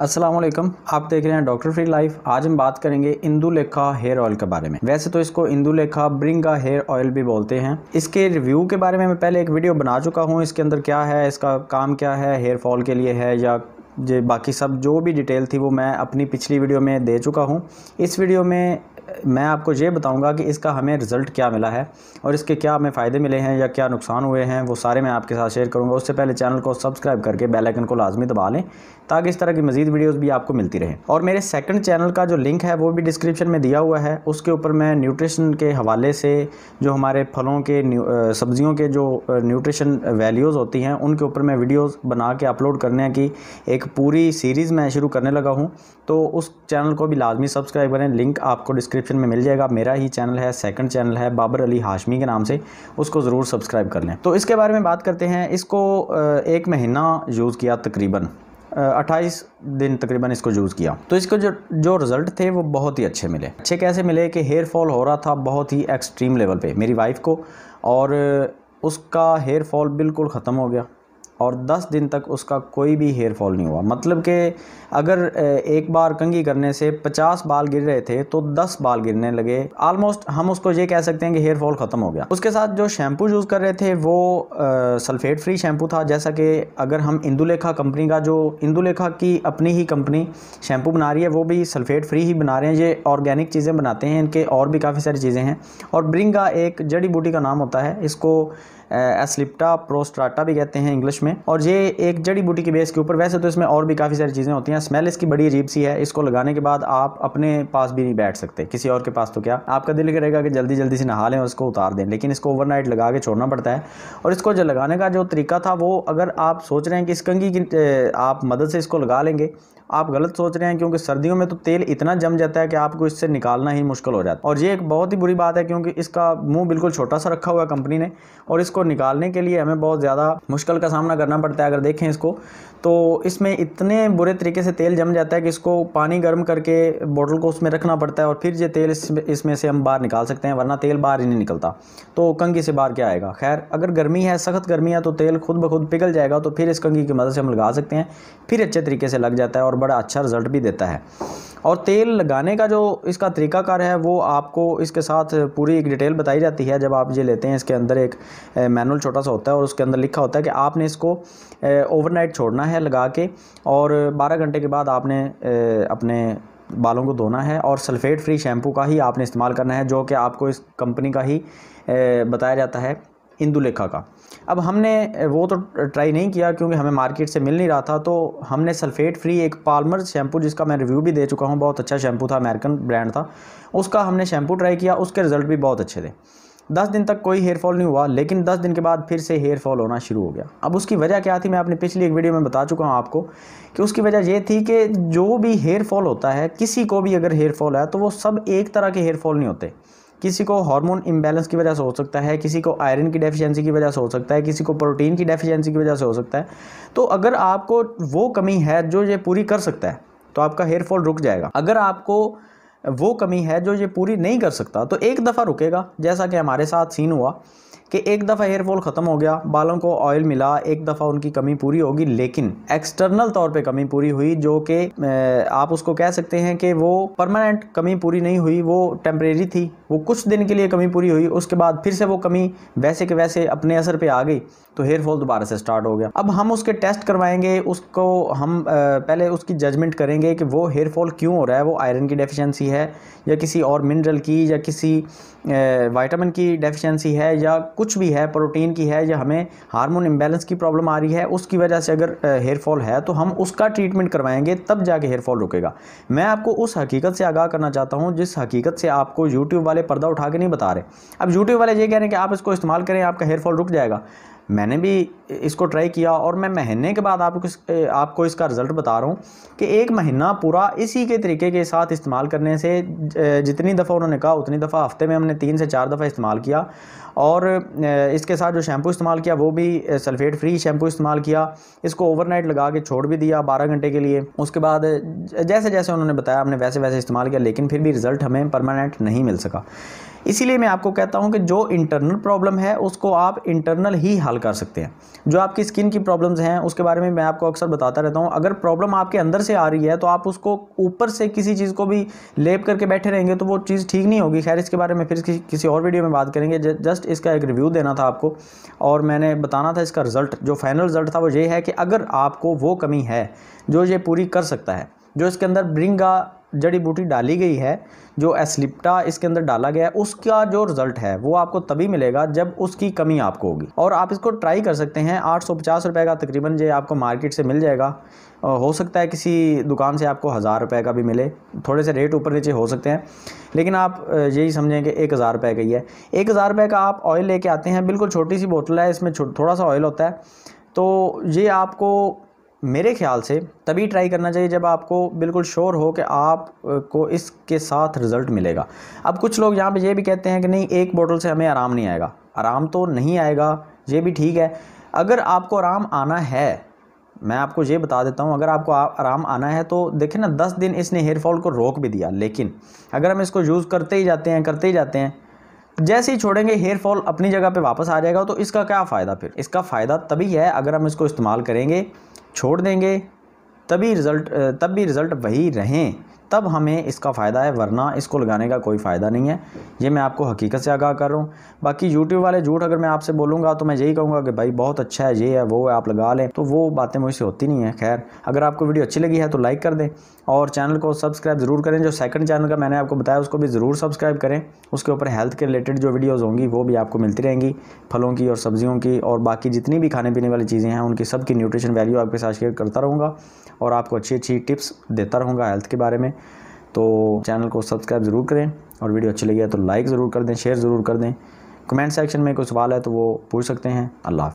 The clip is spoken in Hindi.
असलम आप देख रहे हैं डॉक्टर फ्री लाइफ आज हम बात करेंगे इंदुलेखा हेयर ऑयल के बारे में वैसे तो इसको इंदुलेखा ब्रिंगा हेयर ऑयल भी बोलते हैं इसके रिव्यू के बारे में मैं पहले एक वीडियो बना चुका हूँ इसके अंदर क्या है इसका काम क्या है हेयर फॉल के लिए है या जे बाकी सब जो भी डिटेल थी वो मैं अपनी पिछली वीडियो में दे चुका हूँ इस वीडियो में मैं आपको ये बताऊंगा कि इसका हमें रिज़ल्ट क्या मिला है और इसके क्या हमें फ़ायदे मिले हैं या क्या नुकसान हुए हैं वो सारे मैं आपके साथ शेयर करूंगा उससे पहले चैनल को सब्सक्राइब करके बेल आइकन को लाजमी दबा लें ताकि इस तरह की मजीद वीडियोस भी आपको मिलती रहे और मेरे सेकंड चैनल का जो लिंक है वो भी डिस्क्रिप्शन में दिया हुआ है उसके ऊपर मैं न्यूट्रिशन के हवाले से जो हमारे फलों के सब्जियों के जो न्यूट्रिशन वैल्यूज़ होती हैं उनके ऊपर मैं वीडियोज़ बना के अपलोड करने की एक पूरी सीरीज़ मैं शुरू करने लगा हूँ तो उस चैनल को भी लाजमी सब्सक्राइब करें लिंक आपको डिस्क्रिप डिस्क्रिप्शन में मिल जाएगा मेरा ही चैनल है सेकंड चैनल है बाबर अली हाशमी के नाम से उसको ज़रूर सब्सक्राइब कर लें तो इसके बारे में बात करते हैं इसको एक महीना यूज़ किया तकरीबन अट्ठाईस दिन तकरीबन इसको यूज़ किया तो इसको जो जो रिज़ल्ट थे वो बहुत ही अच्छे मिले अच्छे कैसे मिले कि हेयर फॉल हो रहा था बहुत ही एक्सट्रीम लेवल पर मेरी वाइफ को और उसका हेयर फॉल बिल्कुल ख़त्म हो गया और 10 दिन तक उसका कोई भी हेयर फॉल नहीं हुआ मतलब कि अगर एक बार कंघी करने से 50 बाल गिर रहे थे तो 10 बाल गिरने लगे आलमोस्ट हम उसको ये कह सकते हैं कि हेयर फॉल ख़त्म हो गया उसके साथ जो शैम्पू यूज़ कर रहे थे वो आ, सल्फेट फ्री शैम्पू था जैसा कि अगर हम इंदुलेखा कंपनी का जो इंदुलेखा की अपनी ही कंपनी शैम्पू बना रही है वो भी सल्फेट फ्री ही बना रहे हैं ये ऑर्गेनिक चीज़ें बनाते हैं इनके और भी काफ़ी सारी चीज़ें हैं और ब्रिंग का एक जड़ी बूटी का नाम होता है इसको एसलिप्टा प्रोस्ट्राटा भी कहते हैं इंग्लिश में और ये एक जड़ी बूटी के बेस के ऊपर वैसे तो इसमें और भी काफ़ी सारी चीज़ें होती हैं स्मेल इसकी बड़ी अजीब सी है इसको लगाने के बाद आप अपने पास भी नहीं बैठ सकते किसी और के पास तो क्या आपका दिल करेगा कि जल्दी जल्दी से नहा लें और उसको उतार दें लेकिन इसको ओवरनाइट लगा के छोड़ना पड़ता है और इसको जो लगाने का जो तरीका था वो अगर आप सोच रहे हैं कि इस कंगी की आप मदद से इसको लगा लेंगे आप गलत सोच रहे हैं क्योंकि सर्दियों में तो तेल इतना जम जाता है कि आपको इससे निकालना ही मुश्किल हो जाता है और ये एक बहुत ही बुरी बात है क्योंकि इसका मुंह बिल्कुल छोटा सा रखा हुआ है कंपनी ने और इसको इसको निकालने के लिए हमें बहुत ज़्यादा मुश्किल का सामना करना पड़ता है अगर देखें इसको तो इसमें इतने बुरे तरीके से तेल जम जाता है कि इसको पानी गर्म करके बोतल को उसमें रखना पड़ता है और फिर ये तेल इसमें से हम बाहर निकाल सकते हैं वरना तेल बाहर ही नहीं निकलता तो कंगी से बाहर क्या आएगा खैर अगर गर्मी है सख्त गर्मी है तो तेल खुद ब खुद पिघल जाएगा तो फिर इस कंगी की मदद से हम लगा सकते हैं फिर अच्छे तरीके से लग जाता है और बड़ा अच्छा रिजल्ट भी देता है और तेल लगाने का जो इसका तरीकाकार है वो आपको इसके साथ पूरी एक डिटेल बताई जाती है जब आप ये लेते हैं इसके अंदर एक मैनुअल छोटा सा होता है और उसके अंदर लिखा होता है कि आपने इसको ओवरनाइट छोड़ना है लगा के और 12 घंटे के बाद आपने अपने बालों को धोना है और सल्फ़ेट फ्री शैम्पू का ही आपने इस्तेमाल करना है जो कि आपको इस कंपनी का ही बताया जाता है इंदुलेखा का अब हमने वो तो ट्राई नहीं किया क्योंकि हमें मार्केट से मिल नहीं रहा था तो हमने सल्फ़ेट फ्री एक पालमर शैम्पू जिसका मैं रिव्यू भी दे चुका हूँ बहुत अच्छा शैम्पू था अमेरिकन ब्रांड था उसका हमने शैम्पू ट्राई किया उसके रिज़ल्ट भी बहुत अच्छे थे दस दिन तक कोई हेयर फॉल नहीं हुआ लेकिन दस दिन के बाद फिर से हेयर फॉल होना शुरू हो गया अब उसकी वजह क्या थी मैं आपने पिछली एक वीडियो में बता चुका हूँ आपको कि उसकी वजह यह थी कि जो भी हेयर फॉल होता है किसी को भी अगर हेयर फॉल है तो वो सब एक तरह के हेयर फॉल नहीं होते किसी को हार्मोन इंबैलेंस की वजह से हो सकता है किसी को आयरन की डेफिशिएंसी की वजह से हो सकता है किसी को प्रोटीन की डेफिशिएंसी की वजह से हो सकता है तो अगर आपको वो कमी है जो ये पूरी कर सकता है तो आपका हेयर फॉल रुक जाएगा अगर आपको वो कमी है जो ये पूरी नहीं कर सकता तो एक दफ़ा रुकेगा जैसा कि हमारे साथ सीन हुआ कि एक दफ़ा हेयर फॉल ख़त्म हो गया बालों को ऑयल मिला एक दफ़ा उनकी कमी पूरी होगी लेकिन एक्सटर्नल तौर पे कमी पूरी हुई जो कि आप उसको कह सकते हैं कि वो परमानेंट कमी पूरी नहीं हुई वो टेम्परेरी थी वो कुछ दिन के लिए कमी पूरी हुई उसके बाद फिर से वो कमी वैसे के वैसे अपने असर पर आ गई तो हेयर फॉल दोबारा से स्टार्ट हो गया अब हम उसके टेस्ट करवाएंगे उसको हम पहले उसकी जजमेंट करेंगे कि वो हेयर फॉल क्यों हो रहा है वो आयरन की डेफिशिएंसी है या किसी और मिनरल की या किसी वाइटामिन की डेफिशिएंसी है या कुछ भी है प्रोटीन की है या हमें हार्मोन इम्बेलेंस की प्रॉब्लम आ रही है उसकी वजह से अगर हेयर फॉल है तो हम उसका ट्रीटमेंट करवाएंगे तब जाके हेयर फॉल रुकेगा मैं आपको उस हकीकत से आगाह करना चाहता हूँ जिस हकीकत से आपको यूट्यूब वाले पर्दा उठा के नहीं बता रहे अब यूट्यूब वाले ये कह रहे हैं कि आप इसको इस्तेमाल करें आपका हेयरफॉल रुक जाएगा मैंने भी इसको ट्राई किया और मैं महीने के बाद आपको आपको इसका रिज़ल्ट बता रहा हूँ कि एक महीना पूरा इसी के तरीके के साथ इस्तेमाल करने से जितनी दफ़ा उन्होंने कहा उतनी दफ़ा हफ्ते में हमने तीन से चार दफ़ा इस्तेमाल किया और इसके साथ जो शैम्पू इस्तेमाल किया वो भी सल्फ़ेट फ्री शैम्पू इस्तेमाल किया इसको ओवरनाइट लगा के छोड़ भी दिया बारह घंटे के लिए उसके बाद जैसे जैसे उन्होंने बताया हमने वैसे वैसे इस्तेमाल किया लेकिन फिर भी रिज़ल्ट हमें परमानेंट नहीं मिल सका इसीलिए मैं आपको कहता हूँ कि जो इंटरनल प्रॉब्लम है उसको आप इंटरनल ही हल कर सकते हैं जो आपकी स्किन की प्रॉब्लम्स हैं उसके बारे में मैं आपको अक्सर बताता रहता हूँ अगर प्रॉब्लम आपके अंदर से आ रही है तो आप उसको ऊपर से किसी चीज़ को भी लेप करके बैठे रहेंगे तो वो चीज़ ठीक नहीं होगी खैर इसके बारे में फिर किसी, किसी और वीडियो में बात करेंगे जस्ट इसका एक रिव्यू देना था आपको और मैंने बताना था इसका रिज़ल्ट जो फाइनल रिज़ल्ट था वो ये है कि अगर आपको वो कमी है जो ये पूरी कर सकता है जो इसके अंदर ब्रिंगा जड़ी बूटी डाली गई है जो एसलिप्टा इसके अंदर डाला गया है उसका जो रिज़ल्ट है वो आपको तभी मिलेगा जब उसकी कमी आपको होगी और आप इसको ट्राई कर सकते हैं आठ सौ पचास रुपये का तकरीबन ये आपको मार्केट से मिल जाएगा हो सकता है किसी दुकान से आपको हज़ार रुपये का भी मिले थोड़े से रेट ऊपर नीचे हो सकते हैं लेकिन आप यही समझें कि एक हज़ार रुपये का ही है एक हज़ार रुपये का आप ऑयल लेके आते हैं बिल्कुल छोटी सी बोतल है इसमें थोड़ा सा ऑयल होता है तो ये आपको मेरे ख्याल से तभी ट्राई करना चाहिए जब आपको बिल्कुल श्योर हो कि आपको इसके साथ रिज़ल्ट मिलेगा अब कुछ लोग यहाँ पे ये भी कहते हैं कि नहीं एक बोतल से हमें आराम नहीं आएगा आराम तो नहीं आएगा ये भी ठीक है अगर आपको आराम आना है मैं आपको ये बता देता हूँ अगर आपको आराम आना है तो देखें ना दस दिन इसने हेयर फॉल को रोक भी दिया लेकिन अगर हम इसको यूज़ करते ही जाते हैं करते ही जाते हैं जैसे ही छोड़ेंगे हेयर फॉल अपनी जगह पे वापस आ जाएगा तो इसका क्या फ़ायदा फिर इसका फ़ायदा तभी है अगर हम इसको इस्तेमाल करेंगे छोड़ देंगे तभी रिज़ल्ट तब भी रिज़ल्ट वही रहें तब हमें इसका फ़ायदा है वरना इसको लगाने का कोई फ़ायदा नहीं है ये मैं आपको हकीकत से आगाह कर रहा हूँ बाकी यूट्यूब वाले झूठ अगर मैं आपसे बोलूँगा तो मैं यही कहूँगा कि भाई बहुत अच्छा है ये है वो है आप लगा लें तो वो बातें मुझसे होती नहीं है खैर अगर आपको वीडियो अच्छी लगी है तो लाइक कर दें और चैनल को सब्सक्राइब ज़रूर करें जो सेकंड चैनल का मैंने आपको बताया उसको भी ज़रूर सब्सक्राइब करें उसके ऊपर हेल्थ के रिलेटेड जो वीडियोज़ होंगी वो भी आपको मिलती रहेंगी फलों की और सब्जियों की और बाकी जितनी भी खाने पीने वाली चीज़ें हैं उनकी सबकी न्यूट्रिशन वैल्यू आपके साथ शेयर करता रहूँगा और आपको अच्छी अच्छी टिप्स देता रहूँगा हेल्थ के बारे में तो चैनल को सब्सक्राइब ज़रूर करें और वीडियो अच्छी लगी है तो लाइक ज़रूर कर दें शेयर ज़रूर कर दें कमेंट सेक्शन में कोई सवाल है तो वो पूछ सकते हैं अल्लाह